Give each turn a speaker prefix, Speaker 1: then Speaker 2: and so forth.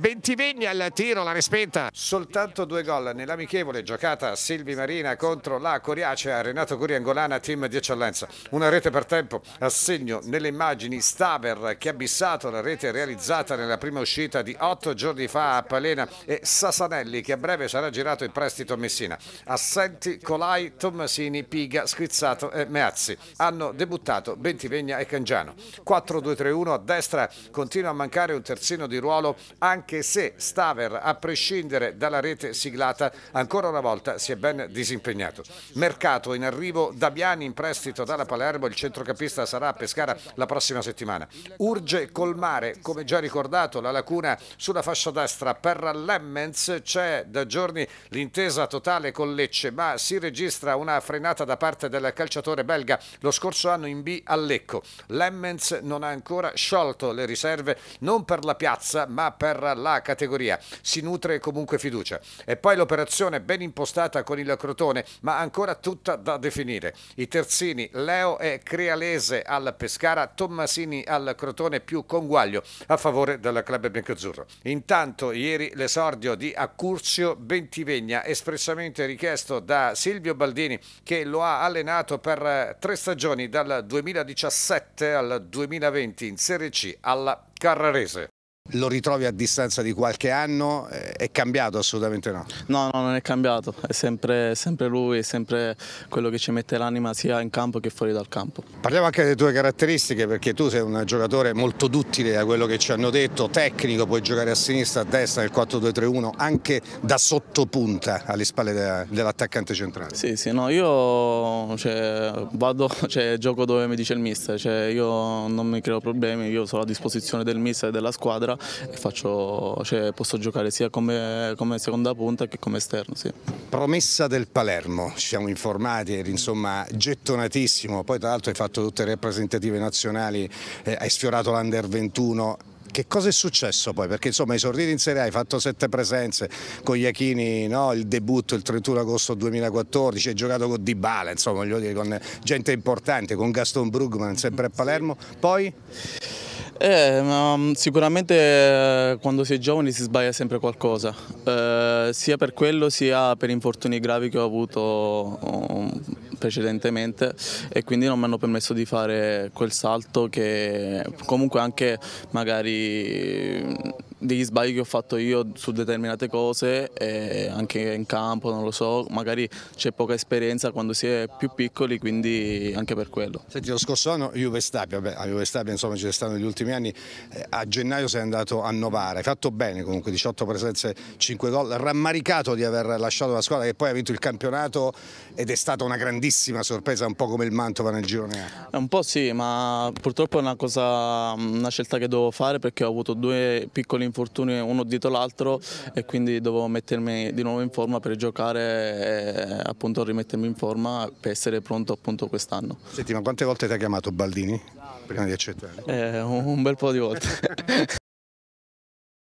Speaker 1: Bentivegna al tiro, la respinta. Soltanto due gol nell'amichevole giocata a Silvi Marina contro la Coriacea, Renato Coriangolana, team di eccellenza. Una rete per tempo, a segno nelle immagini Staver che ha bissato la rete realizzata nella prima uscita di otto giorni fa a Palena e Sasanelli che a breve sarà girato in prestito a Messina. Assenti Colai, Tommasini, Piga, Schrizzato e Meazzi. Hanno debuttato Bentivegna e Cangiano. 4-2-3-1 a destra, continua a mancare un terzino di ruolo anche anche se Staver, a prescindere dalla rete siglata, ancora una volta si è ben disimpegnato. Mercato in arrivo, Dabiani in prestito dalla Palermo, il centrocampista sarà a Pescara la prossima settimana. Urge colmare, come già ricordato, la lacuna sulla fascia destra per Lemmens. C'è da giorni l'intesa totale con Lecce, ma si registra una frenata da parte del calciatore belga lo scorso anno in B a Lecco. Lemmens non ha ancora sciolto le riserve, non per la piazza, ma per la categoria. Si nutre comunque fiducia. E poi l'operazione ben impostata con il Crotone, ma ancora tutta da definire. I terzini Leo e Crealese al Pescara, Tommasini al Crotone più Conguaglio a favore del club biancozzurro. Intanto ieri l'esordio di Accurzio Bentivegna, espressamente richiesto da Silvio Baldini che lo ha allenato per eh, tre stagioni dal 2017 al 2020 in Serie C alla Carrarese. Lo ritrovi a distanza di qualche anno? Eh, è cambiato assolutamente no?
Speaker 2: No, no, non è cambiato, è sempre, sempre lui, è sempre quello che ci mette l'anima sia in campo che fuori dal campo.
Speaker 1: Parliamo anche delle tue caratteristiche perché tu sei un giocatore molto duttile da quello che ci hanno detto, tecnico, puoi giocare a sinistra, a destra nel 4-2-3-1, anche da sottopunta alle spalle de dell'attaccante centrale.
Speaker 2: Sì, sì, no, io cioè, vado, cioè, gioco dove mi dice il mister, cioè, io non mi creo problemi, io sono a disposizione del mister e della squadra destra e faccio, cioè, posso giocare sia come, come, seconda punta che come esterno. Sì. Promessa del Palermo,
Speaker 1: ci siamo informati, eri insomma gettonatissimo, poi tra l'altro hai fatto tutte le rappresentative nazionali, eh, hai sfiorato l'Under 21, che cosa è successo poi? Perché insomma hai sortito in Serie A, hai fatto sette presenze con Iachini, no? il debutto il 31 agosto 2014, hai giocato con Dybala, insomma voglio dire, con gente importante, con Gaston Brugman sempre a Palermo,
Speaker 2: poi? Eh, mm, sicuramente eh, quando si è giovani si sbaglia sempre qualcosa, eh, sia per quello sia per infortuni gravi che ho avuto mm, precedentemente e quindi non mi hanno permesso di fare quel salto che comunque anche magari degli sbagli che ho fatto io su determinate cose, anche in campo, non lo so, magari c'è poca esperienza quando si è più piccoli, quindi anche per quello. Senti, lo scorso anno Juve Stabia,
Speaker 1: beh, a Juve Stabia insomma ci stanno gli ultimi anni, eh, a gennaio sei andato a Novara, hai fatto bene comunque, 18 presenze, 5 gol, rammaricato di aver lasciato la squadra che poi ha vinto il campionato ed è stata una grandissima sorpresa, un po' come il Mantova nel girone A.
Speaker 2: Eh, un po' sì, ma purtroppo è una, cosa, una scelta che devo fare perché ho avuto due piccoli infortuni infortuni uno dietro l'altro e quindi dovevo mettermi di nuovo in forma per giocare e appunto rimettermi in forma per essere pronto appunto quest'anno.
Speaker 1: Senti, ma quante volte ti ha chiamato Baldini prima di accettare? Eh, un bel po' di volte.